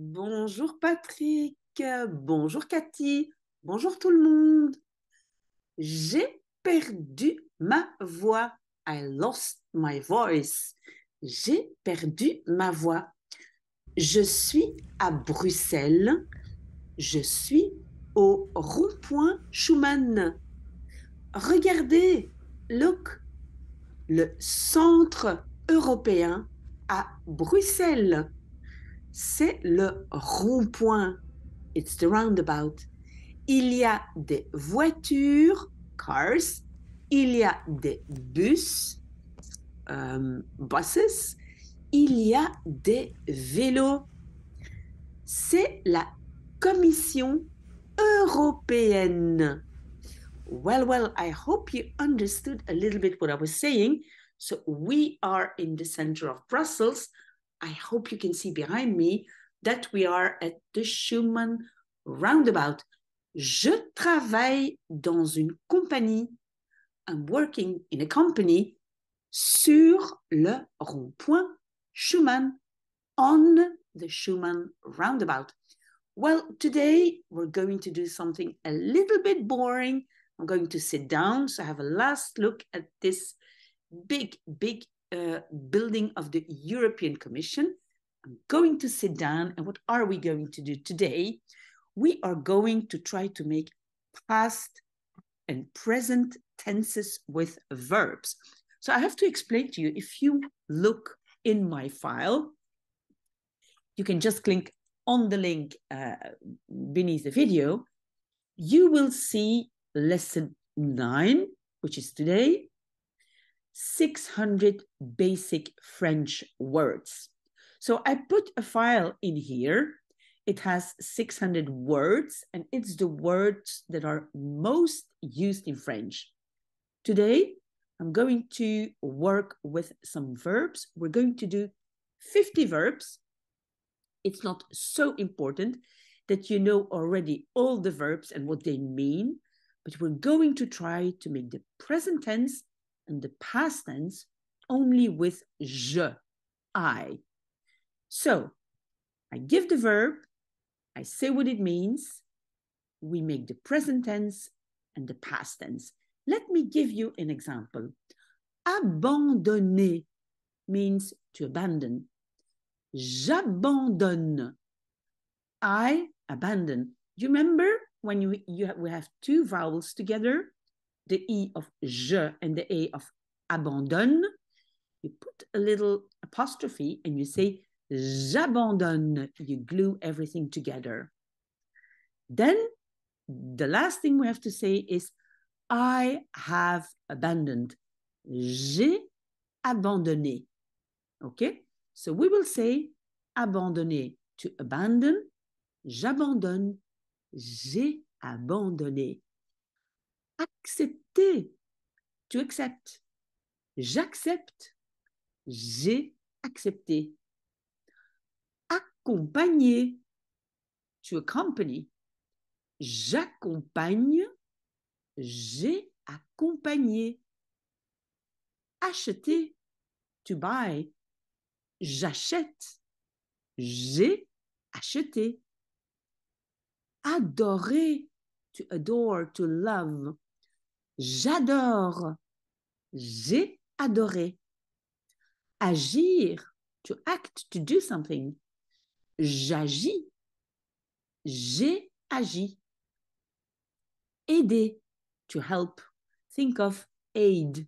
Bonjour Patrick, bonjour Cathy, bonjour tout le monde. J'ai perdu ma voix. I lost my voice. J'ai perdu ma voix. Je suis à Bruxelles. Je suis au rond-point Schumann. Regardez, look, le centre européen à Bruxelles c'est le rond-point. It's the roundabout. Il y a des voitures, cars, il y a des bus, euh, buses, il y a des vélos. C'est la Commission européenne. Well, well, I hope you understood a little bit what I was saying. So we are in the center of Brussels. I hope you can see behind me that we are at the Schumann roundabout. Je travaille dans une compagnie. I'm working in a company sur le rond-point Schumann on the Schumann roundabout. Well, today we're going to do something a little bit boring. I'm going to sit down, so have a last look at this big, big uh, building of the European Commission. I'm going to sit down, and what are we going to do today? We are going to try to make past and present tenses with verbs. So I have to explain to you, if you look in my file, you can just click on the link uh, beneath the video, you will see lesson nine, which is today, 600 basic French words. So I put a file in here. It has 600 words and it's the words that are most used in French. Today, I'm going to work with some verbs. We're going to do 50 verbs. It's not so important that you know already all the verbs and what they mean, but we're going to try to make the present tense in the past tense only with je, I. So I give the verb, I say what it means, we make the present tense and the past tense. Let me give you an example. Abandonner means to abandon. J'abandonne. I abandon. You remember when you, you we have two vowels together? the E of je and the A of abandonne, you put a little apostrophe and you say j'abandonne. You glue everything together. Then the last thing we have to say is I have abandoned. J'ai abandonné. Okay? So we will say abandonné to abandon. J'abandonne. J'ai abandonné. accepter. Tu acceptes. J'accepte. J'ai accepté. Accompagner. Tu accompagnes. J'accompagne. J'ai accompagné. Acheter. Tu buy. J'achète. J'ai acheté. Adorer. To adore, to love j'adore, j'ai adoré. Agir, to act, to do something. J'agis, j'ai agi. Aider, to help. Think of aid.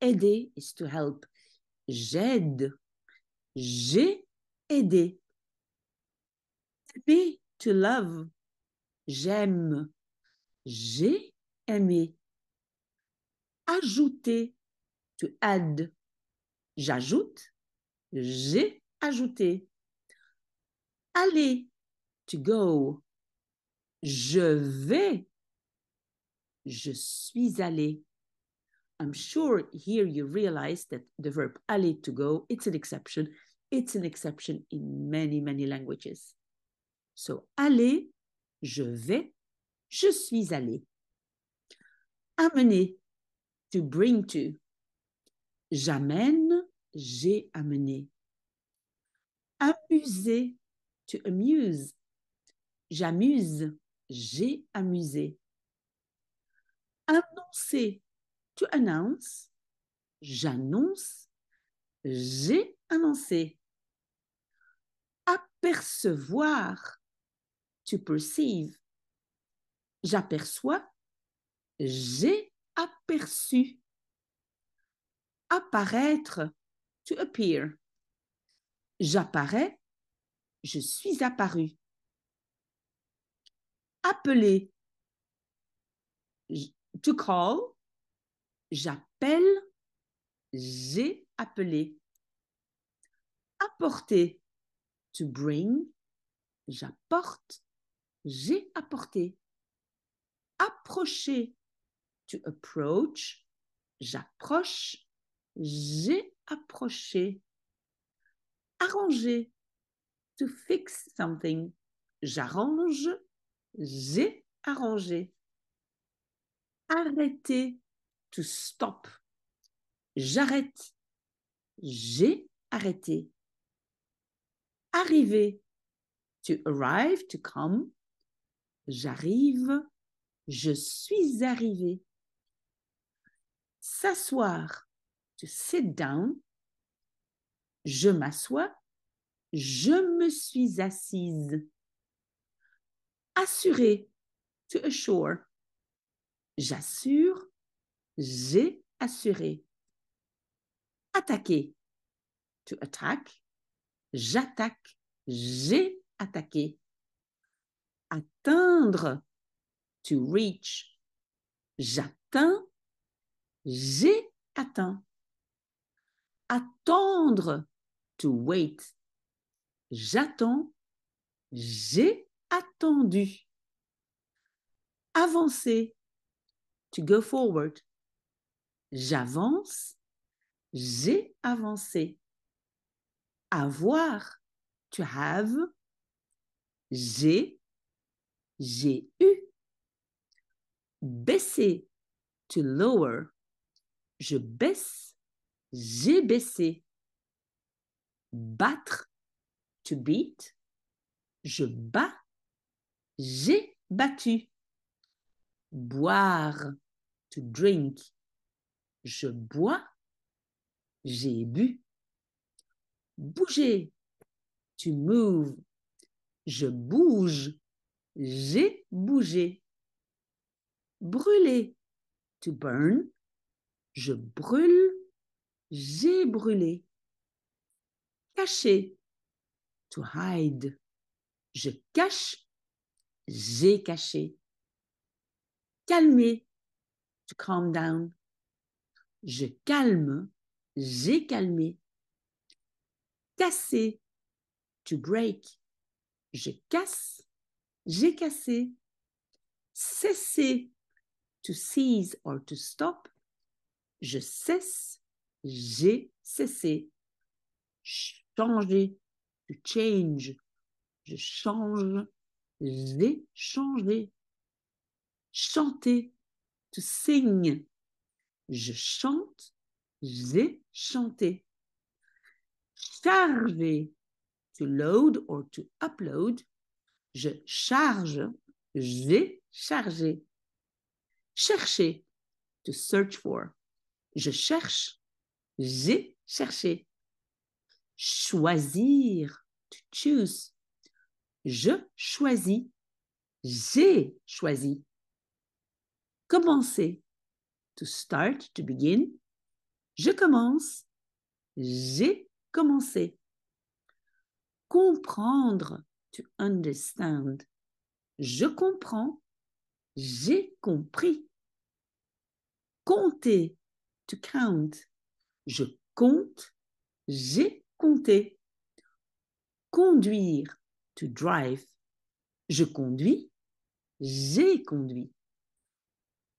aider is to help. J'aide, j'ai aidé. Aimer, to love. J'aime, j'ai aimer. Ajouter, to add. J'ajoute, j'ai ajouté. Aller, to go. Je vais, je suis allé. I'm sure here you realize that the verb aller to go, it's an exception. It's an exception in many, many languages. So, aller, je vais, je suis allé amener, to bring to. J'amène, j'ai amené. Amuser, to amuse. J'amuse, j'ai amusé. Annoncer, to announce. J'annonce, j'ai annoncé. Apercevoir, to perceive. J'aperçois, j'ai aperçu. Apparaître, to appear. J'apparais, je suis apparu. Appeler, to call, j'appelle, j'ai appelé. Apporter, to bring, j'apporte, j'ai apporté. Approcher, to approach, j'approche, j'ai approché. Arranger, to fix something, j'arrange, j'ai arrangé. Arrêter, to stop, j'arrête, j'ai arrêté. Arriver, to arrive, to come, j'arrive, je suis arrivé s'asseoir, to sit down. Je m'assois, je me suis assise. Assurer, to assure. J'assure, j'ai assuré. Attaquer, to attack. J'attaque, j'ai attaqué. Atteindre, to reach. J'atteins, j'ai atteint. Attendre, to wait. J'attends, j'ai attendu. Avancer, to go forward. J'avance, j'ai avancé. Avoir, to have. J'ai, j'ai eu. Baisser, to lower je baisse, j'ai baissé. Battre, to beat, je bats, j'ai battu. Boire, to drink, je bois, j'ai bu. Bouger, to move, je bouge, j'ai bougé. Brûler, to burn, je brûle, j'ai brûlé. Cacher, to hide. Je cache, j'ai caché. Calmer, to calm down. Je calme, j'ai calmé. Casser, to break. Je casse, j'ai cassé. Cesser, to seize or to stop je cesse, j'ai cessé. Changer, to change. Je change, j'ai changé. Chanter, to sing. Je chante, j'ai chanté. Charger, to load or to upload. Je charge, j'ai chargé. Chercher, to search for. Je cherche. J'ai cherché. Choisir. To choose. Je choisis. J'ai choisi. Commencer. To start, to begin. Je commence. J'ai commencé. Comprendre. To understand. Je comprends. J'ai compris. Compter to count. Je compte, j'ai compté. Conduire, to drive. Je conduis, j'ai conduit.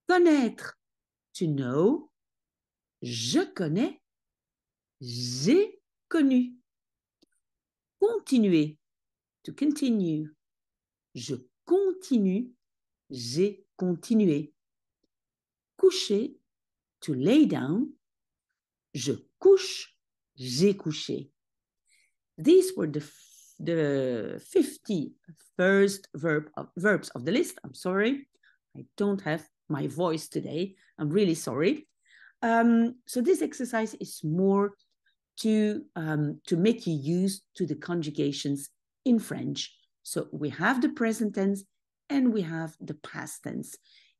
Connaître, to know. Je connais, j'ai connu. Continuer, to continue. Je continue, j'ai continué. Coucher, to lay down, je couche, j'ai couché. These were the, the 50 first verb of, verbs of the list. I'm sorry, I don't have my voice today. I'm really sorry. Um, so this exercise is more to, um, to make you use to the conjugations in French. So we have the present tense and we have the past tense.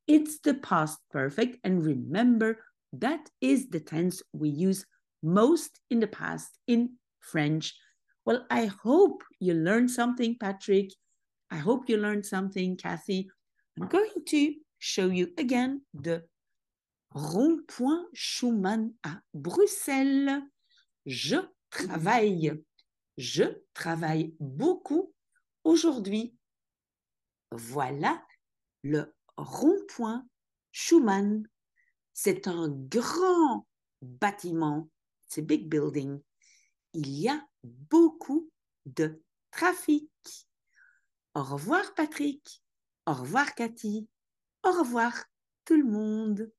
It's the past perfect. And remember, That is the tense we use most in the past in French. Well, I hope you learned something, Patrick. I hope you learned something, Kathy. I'm going to show you again the rond-point Schumann à Bruxelles. Je travaille. Je travaille beaucoup aujourd'hui. Voilà le rond-point Schumann c'est un grand bâtiment, c'est big building. Il y a beaucoup de trafic. Au revoir Patrick. Au revoir Cathy. Au revoir tout le monde.